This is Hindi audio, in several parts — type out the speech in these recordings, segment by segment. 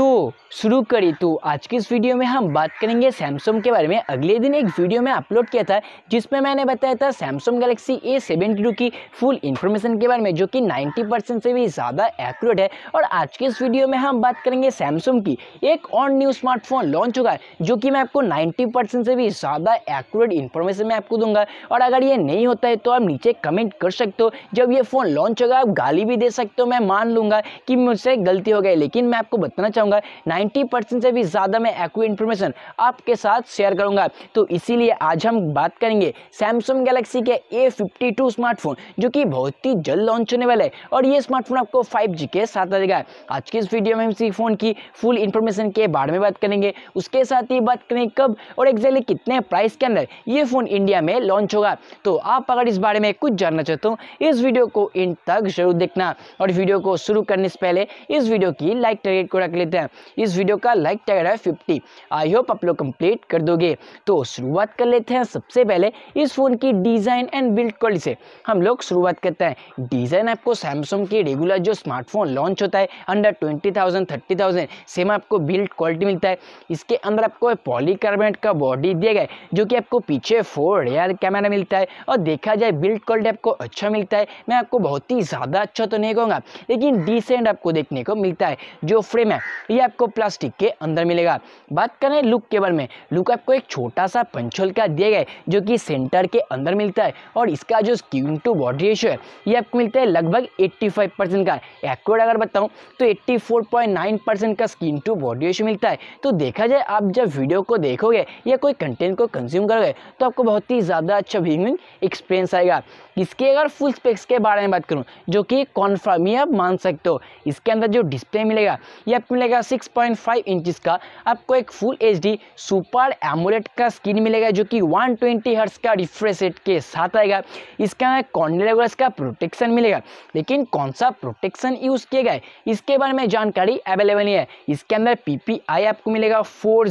तो शुरू करें तो आज के इस वीडियो में हम बात करेंगे सैमसंग के बारे में अगले दिन एक वीडियो में अपलोड किया था जिसमें मैंने बताया था Samsung Galaxy A seventy two की फुल इन्फॉर्मेशन के बारे में जो कि 90 परसेंट से भी ज़्यादा एक्यूरेट है और आज के इस वीडियो में हम बात करेंगे सैमसंग की एक और न्यू स्मार्टफोन लॉन्च होगा जो कि मैं आपको नाइन्टी से भी ज़्यादा एक्यूरेट इन्फॉर्मेशन मैं आपको दूंगा और अगर ये नहीं होता है तो आप नीचे कमेंट कर सकते हो जब ये फ़ोन लॉन्च होगा आप गाली भी दे सकते हो मैं मान लूँगा कि मुझसे गलती हो गई लेकिन मैं आपको बताना चाहूँगा करूंगा नाइन्टी परसेंट से भी ज़्यादा मैं एक्यू इन्फॉर्मेशन आपके साथ शेयर करूंगा तो इसीलिए आज हम बात करेंगे सैमसंग गैलेक्सी के ए फिफ्टी टू स्मार्टफोन जो कि बहुत ही जल्द लॉन्च होने वाला है और ये स्मार्टफोन आपको फाइव जी के साथ आ जाएगा आज के इस वीडियो में हम इसी फ़ोन की फुल इन्फॉर्मेशन के बारे में बात करेंगे उसके साथ ही बात करेंगे कब और एग्जैक्टली कितने प्राइस के अंदर ये फ़ोन इंडिया में लॉन्च होगा तो आप अगर इस बारे में कुछ जानना चाहते हो इस वीडियो को इन तक जरूर देखना और वीडियो को शुरू करने से पहले इस वीडियो की लाइक टारगेट को रख ले सकते हैं इस वीडियो का लाइक टैग है फिफ्टी आई होप आप लोग कंप्लीट कर दोगे तो शुरुआत कर लेते हैं सबसे पहले इस फ़ोन की डिज़ाइन एंड बिल्ड क्वालिटी से हम लोग शुरुआत करते हैं डिज़ाइन आपको सैमसंग की रेगुलर जो स्मार्टफोन लॉन्च होता है अंडर ट्वेंटी थाउजेंड सेम आपको बिल्ड क्वालिटी मिलता है इसके अंदर आपको पॉलीकार्बोनेट का बॉडी दिया गया जो कि आपको पीछे फोर रेयर कैमरा मिलता है और देखा जाए बिल्ड क्वालिटी आपको अच्छा मिलता है मैं आपको बहुत ही ज़्यादा अच्छा तो नहीं कहूँगा लेकिन डिसेंट आपको देखने को मिलता है जो फ्रेम है ये आपको प्लास्टिक के अंदर मिलेगा बात करें लुक केबल में लुक आपको एक छोटा सा पंचोल का दिया गया जो कि सेंटर के अंदर मिलता है और इसका जो स्क्रीन टू बॉडी रेशो है ये आपको मिलता है लगभग 85 परसेंट का एक्यूरेट अगर बताऊँ तो 84.9 परसेंट का स्क्रीन टू बॉडी रेशो मिलता है तो देखा जाए आप जब वीडियो को देखोगे या कोई कंटेंट को कंज्यूम करोगे तो आपको बहुत ही ज़्यादा अच्छा व्यूइंग एक्सपीरियंस आएगा इसके अगर फुल स्पेक्स के बारे में बात करूँ जो कि कॉन्फर्म ही आप मान सकते हो इसके अंदर जो डिस्प्ले मिलेगा ये आपको मिलेगा मिलेगा 6.5 पॉइंट का आपको एक full H D super AMOLED का स्क्रीन मिलेगा जो कि 120 ट्वेंटी हर्ट्स का रिफ्रेश रेट के साथ आएगा इसके अंदर कॉन्डेलेगस का प्रोटेक्शन मिलेगा लेकिन कौन सा प्रोटेक्शन यूज़ किया गया है इसके बारे में जानकारी अवेलेबल नहीं है इसके अंदर पी आपको मिलेगा फोर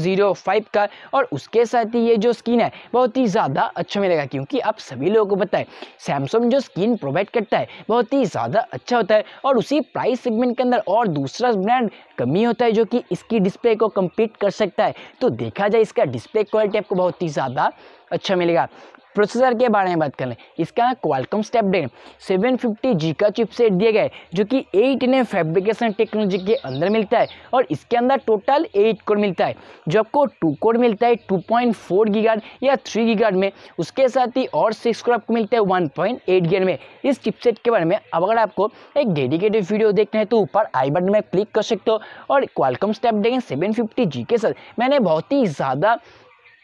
का और उसके साथ ही ये जो स्क्रीन है बहुत ही ज़्यादा अच्छा मिलेगा क्योंकि आप सभी लोगों को बताए सैमसंग जो स्क्रीन प्रोवाइड करता है बहुत ही ज़्यादा अच्छा होता है और उसी प्राइस सेगमेंट के अंदर और दूसरा ब्रांड कमी होता है जो कि इसकी डिस्प्ले को कम्पीट कर सकता है तो देखा जाए इसका डिस्प्ले क्वालिटी आपको बहुत ही ज़्यादा अच्छा मिलेगा प्रोसेसर के बारे में बात कर लें इसका क्वालकम स्टैपड्रैगन 750 जी का चिपसेट दिया गया है जो कि एट ने फैब्रिकेशन टेक्नोलॉजी के अंदर मिलता है और इसके अंदर टोटल एट कोड मिलता है जो आपको टू कोड मिलता है टू पॉइंट फोर गीगार्ड या थ्री गीगार्ड में उसके साथ ही और सिक्स कोड आपको मिलता है वन पॉइंट एट में इस चिपसेट के बारे में अब अगर आपको एक डेडिकेटेड वीडियो देखना है तो ऊपर आई बटन में क्लिक कर सकते हो और Qualcomm Snapdragon seven fifty G के साथ मैंने बहुत ही ज़्यादा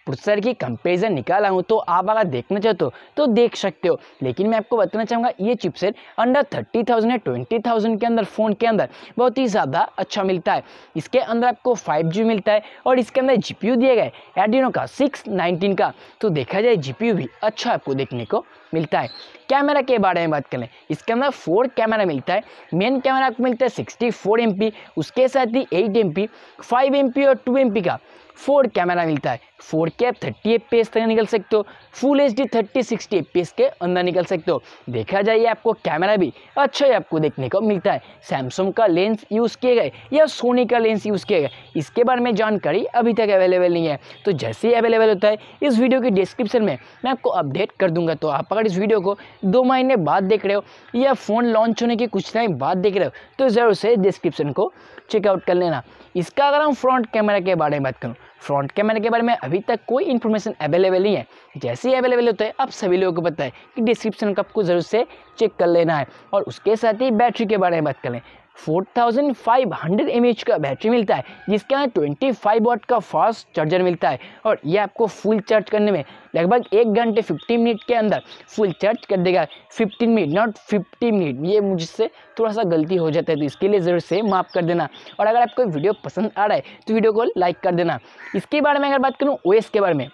प्रोसेसर की कंपेरिजन निकाला हूँ तो आप अगर देखना चाहते हो तो, तो देख सकते हो लेकिन मैं आपको बताना चाहूँगा ये चिपसेट अंडर थर्टी थाउजेंड या ट्वेंटी थाउजेंड के अंदर फ़ोन के अंदर बहुत ही ज़्यादा अच्छा मिलता है इसके अंदर आपको फाइव जी मिलता है और इसके अंदर जी पी यू दिया गया है एडिनो का सिक्स नाइनटीन का तो देखा जाए जी पी यू भी अच्छा आपको देखने को मिलता है कैमरा के बारे में बात करें इसके अंदर फोर कैमरा मिलता है मेन कैमरा आपको मिलता है सिक्सटी फोर एम पी उसके साथ ही eight M P five M P और टू एम पी का फोर कैमरा मिलता है फोर के आप थर्टी एफ पी एस तक निकल सकते हो full H D thirty sixty F P S के अंदर निकल सकते हो देखा जाए आपको कैमरा भी अच्छा ही आपको देखने को मिलता है सैमसंग का लेंस यूज़ किए गए या सोनी का लेंस यूज़ किए गए इसके बारे में जानकारी अभी तक अवेलेबल नहीं है तो जैसे ही अवेलेबल होता है इस वीडियो के डिस्क्रिप्शन में मैं आपको अपडेट कर दूंगा तो आप अगर इस वीडियो को दो महीने बाद देख रहे हो या फ़ोन लॉन्च होने के कुछ टाइम बाद देख रहे हो तो ज़रूर से डिस्क्रिप्शन को चेकआउट कर लेना इसका अगर हम फ्रंट कैमरा के बारे में बात करूँ फ्रंट कैमरा के बारे में अभी तक कोई इन्फॉर्मेशन अवेलेबल नहीं है जैसे ही अवेलेबल होता है आप सभी लोगों को पता है कि डिस्क्रिप्शन का आपको ज़रूर से चेक कर लेना है और उसके साथ ही बैटरी के बारे में बात करें 4500 mAh का बैटरी मिलता है जिसके जिसका 25 वॉट का फास्ट चार्जर मिलता है और यह आपको फुल चार्ज करने में लगभग एक घंटे 15 मिनट के अंदर फुल चार्ज कर देगा 15 मिनट नॉट 50 मिनट ये मुझसे थोड़ा सा गलती हो जाता है तो इसके लिए ज़रूर से माफ़ कर देना और अगर आपको वीडियो पसंद आ रहा है तो वीडियो को लाइक कर देना इसके बारे में अगर बात करूँ ओ के बारे में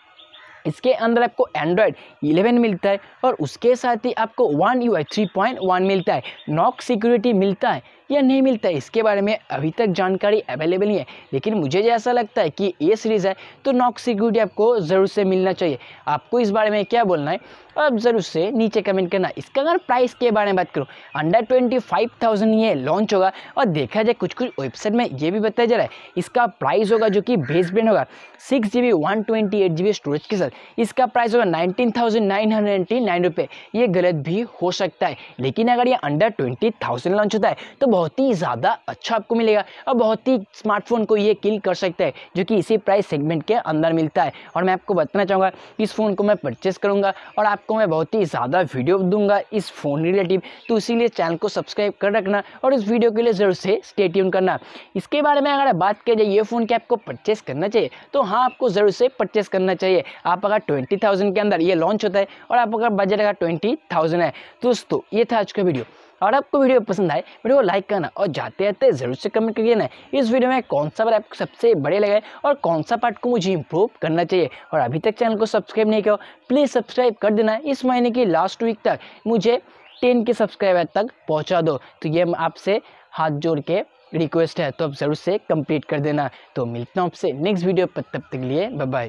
इसके अंदर आपको एंड्रॉयड 11 मिलता है और उसके साथ ही आपको वन यू आई मिलता है नॉक सिक्योरिटी मिलता है या नहीं मिलता है इसके बारे में अभी तक जानकारी अवेलेबल नहीं है लेकिन मुझे जैसा लगता है कि ये सीरीज़ है तो नॉक सिक्योरिटी आपको ज़रूर से मिलना चाहिए आपको इस बारे में क्या बोलना है अब ज़रूर से नीचे कमेंट करना इसका अगर प्राइस के बारे में बात करूँ अंडर ट्वेंटी फाइव थाउजेंड ये लॉन्च होगा और देखा जाए कुछ कुछ वेबसाइट में ये भी बताया जा रहा है इसका प्राइस होगा जो कि बेस बैंड होगा six G B one twenty eight G B storage के साथ इसका प्राइस होगा nineteen thousand nine hundred eighty nine रुपये ये गलत भी हो सकता है लेकिन अगर ये अंडर ट्वेंटी थाउजेंड लॉन्च होता है तो बहुत बहुत ही ज़्यादा अच्छा आपको मिलेगा और बहुत ही स्मार्टफोन को ये किल कर सकता है जो कि इसी प्राइस सेगमेंट के अंदर मिलता है और मैं आपको बताना चाहूँगा इस फ़ोन को मैं परचेस करूँगा और आपको मैं बहुत ही ज़्यादा वीडियो दूंगा इस फ़ोन रिलेटिव तो इसीलिए चैनल को सब्सक्राइब कर रखना और इस वीडियो के लिए ज़रूर से स्टेट्यून करना इसके बारे में अगर बात किया जाए ये फ़ोन क्या आपको परचेस करना चाहिए तो हाँ आपको ज़रूर से परचेस करना चाहिए आप अगर ट्वेंटी थाउजेंड के अंदर ये लॉन्च होता है और आप अगर बजट अगर ट्वेंटी थाउजेंड है दोस्तों ये था आज का वीडियो और आपको वीडियो पसंद आए वीडियो को लाइक करना और जाते आते ज़रूर से कमेंट करिए ना इस वीडियो में कौन सा पार्ट आपको सबसे बड़े लगे और कौन सा पार्ट को मुझे इम्प्रूव करना चाहिए और अभी तक चैनल को सब्सक्राइब नहीं किया प्लीज़ सब्सक्राइब कर देना इस महीने की लास्ट वीक तक मुझे टेन के सब्सक्राइबर तक पहुँचा दो तो ये आपसे हाथ जोड़ के रिक्वेस्ट है तो आप ज़रूर से कंप्लीट कर देना तो मिलता हूँ आपसे नेक्स्ट वीडियो पर तब तक लिए बाय